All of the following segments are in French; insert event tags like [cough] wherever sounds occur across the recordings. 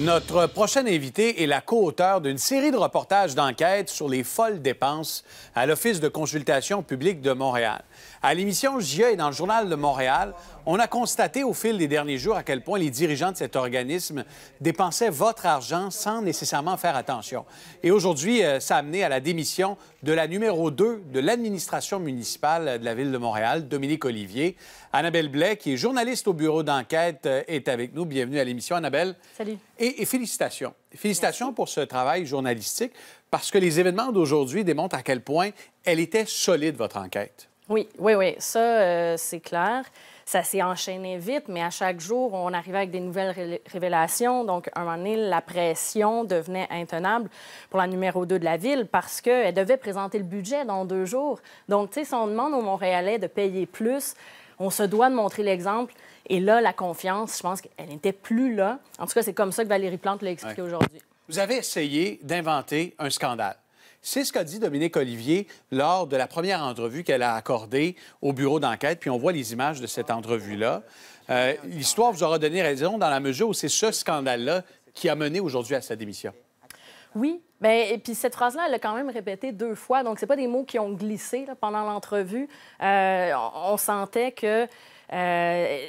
Notre prochaine invitée est la co-auteure d'une série de reportages d'enquête sur les folles dépenses à l'Office de consultation publique de Montréal. À l'émission J'ai et dans le Journal de Montréal, on a constaté au fil des derniers jours à quel point les dirigeants de cet organisme dépensaient votre argent sans nécessairement faire attention. Et aujourd'hui, euh, ça a amené à la démission de la numéro 2 de l'administration municipale de la Ville de Montréal, Dominique Olivier. Annabelle Blais, qui est journaliste au bureau d'enquête, euh, est avec nous. Bienvenue à l'émission, Annabelle. Salut. Et, félicitations. Félicitations pour ce travail journalistique, parce que les événements d'aujourd'hui démontrent à quel point elle était solide, votre enquête. Oui, oui, oui. Ça, euh, c'est clair ça s'est enchaîné vite, mais à chaque jour, on arrivait avec des nouvelles révélations. Donc, à un moment donné, la pression devenait intenable pour la numéro 2 de la ville parce qu'elle devait présenter le budget dans deux jours. Donc, tu sais, si on demande aux Montréalais de payer plus, on se doit de montrer l'exemple. Et là, la confiance, je pense qu'elle n'était plus là. En tout cas, c'est comme ça que Valérie Plante l'a expliqué aujourd'hui. Vous avez essayé d'inventer un scandale. C'est ce qu'a dit Dominique Olivier lors de la première entrevue qu'elle a accordée au bureau d'enquête, puis on voit les images de cette entrevue-là. Euh, l'histoire vous aura donné raison dans la mesure où c'est ce scandale-là qui a mené aujourd'hui à sa démission. Oui, Bien, et puis cette phrase-là, elle l'a quand même répétée deux fois. Donc, c'est pas des mots qui ont glissé pendant l'entrevue. Euh, on, sentait que euh,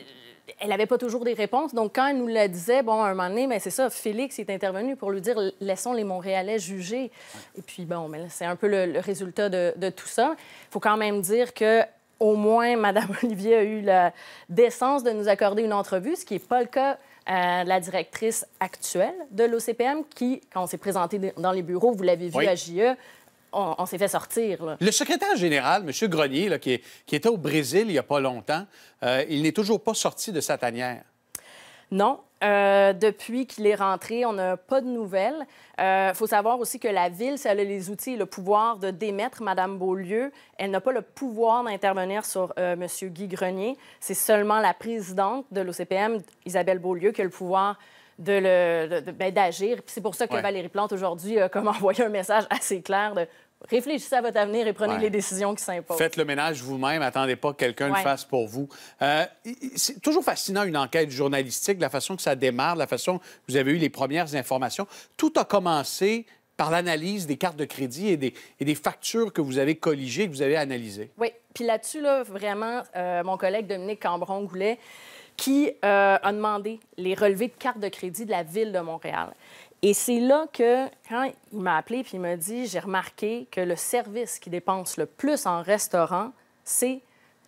elle n'avait pas toujours des réponses. Donc, quand elle nous le disait, bon, à un moment donné, mais ben, c'est ça, Félix est intervenu pour lui dire laissons les Montréalais juger. Et puis, bon, c'est un peu le, résultat de, tout ça. Il faut quand même dire que. Au moins, [laughs] Mme Olivier a eu la décence de nous accorder une entrevue, ce qui n'est pas le cas euh, de la directrice actuelle de l'OCPM qui, quand on s'est présenté dans les bureaux, vous l'avez vu à JE, on, s'est fait sortir. Le secrétaire général, M. Grenier, qui, était au Brésil il n'y a pas longtemps, euh, il n'est toujours pas sorti de sa tanière. Non. Euh, depuis qu'il est rentré, on n'a pas de nouvelles. Il euh, faut savoir aussi que la ville, si elle a les outils et le pouvoir de démettre Mme Beaulieu, elle n'a pas le pouvoir d'intervenir sur Monsieur M. Guy Grenier. C'est seulement la présidente de l'OCPM, Isabelle Beaulieu, qui a le pouvoir ben, d'agir. puis c'est pour ça que Valérie Plante, aujourd'hui, a euh, comme [laughs] envoyé un message assez clair de réfléchissez à votre avenir et prenez les décisions qui s'imposent. Faites le ménage vous-même, attendez pas que quelqu'un le fasse pour vous. Euh, c'est toujours fascinant une enquête journalistique, la façon que ça démarre, la façon que vous avez eu les premières informations. Tout a commencé par l'analyse des cartes de crédit et des, et des factures que vous avez colligées, que vous avez analysées. Oui, puis là-dessus, là, vraiment, euh, mon collègue Dominique Cambron-Goulet, qui euh, a demandé les relevés de cartes de crédit de la ville de Montréal. Et c'est là que, quand il m'a appelé puis il m'a dit, j'ai remarqué que le service qui dépense le plus en restaurant, c'est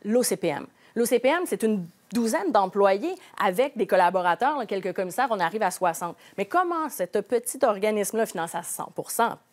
l'OCPM. L'OCPM, c'est une douzaine d'employés avec des collaborateurs, quelques commissaires, on arrive à 60. Mais comment cet petit organisme-là finance à 100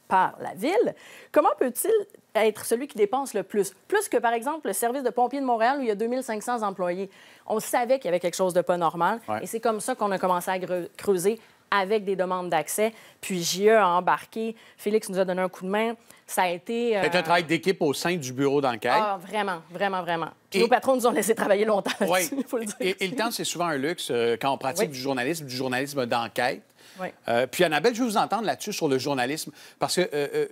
par la ville, comment peut-il être celui qui dépense le plus? Plus que, par exemple, le service de pompiers de Montréal où il y a 2500 employés. On savait qu'il y avait quelque chose de pas normal et c'est comme ça qu'on a commencé à creuser avec des demandes d'accès. Puis JE a embarqué. Félix nous a donné un coup de main. Ça a été. Euh, un travail d'équipe au sein du bureau d'enquête. Ah, vraiment, vraiment, vraiment. nos patrons nous ont laissé travailler longtemps. Oui. faut le dire. Et, le temps, c'est souvent un luxe euh, quand on pratique du journalisme, du journalisme d'enquête. Oui. Euh, puis Annabelle, je vais vous entendre là-dessus sur le journalisme, parce que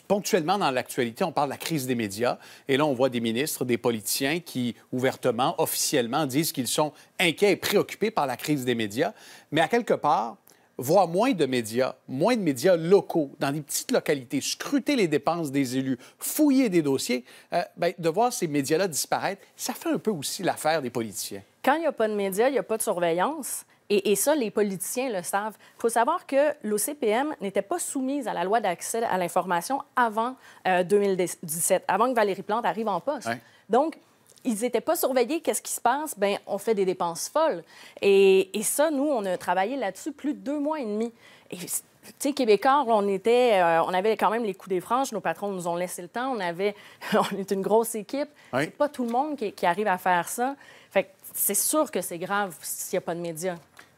ponctuellement dans l'actualité, on parle de la crise des médias. Et là, on voit des ministres, des politiciens qui, ouvertement, officiellement, disent qu'ils sont inquiets et préoccupés par la crise des médias. Mais à quelque part, voir moins de médias, moins de médias locaux dans des petites localités, scruter les dépenses des élus, fouiller des dossiers, euh, ben, de voir ces médias-là disparaître, ça fait un peu aussi l'affaire des politiciens. Quand il n'y a pas de médias, il n'y a pas de surveillance. Et, ça, les politiciens le savent. Il faut savoir que l'OCPM n'était pas soumise à la loi d'accès à l'information avant 2017, euh, avant que Valérie Plante arrive en poste. Donc, ils n'étaient pas surveillés. Qu'est-ce qui se passe? Bien, on fait des dépenses folles. Et, ça, nous, on a travaillé là-dessus plus de deux mois et demi. Et, tu sais, Québécois, on était, euh, on avait quand même les coups des franges. Nos patrons nous ont laissé le temps. On avait, [laughs] on est une grosse équipe. C'est pas tout le monde qui, qui, arrive à faire ça c'est sûr que c'est grave s'il n'y a pas de médias.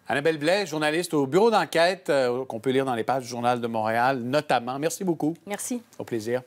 Annabelle Blais, journaliste au bureau d'enquête, euh, qu'on peut lire dans les pages du Journal de Montréal, notamment. Merci beaucoup. Merci. Au plaisir.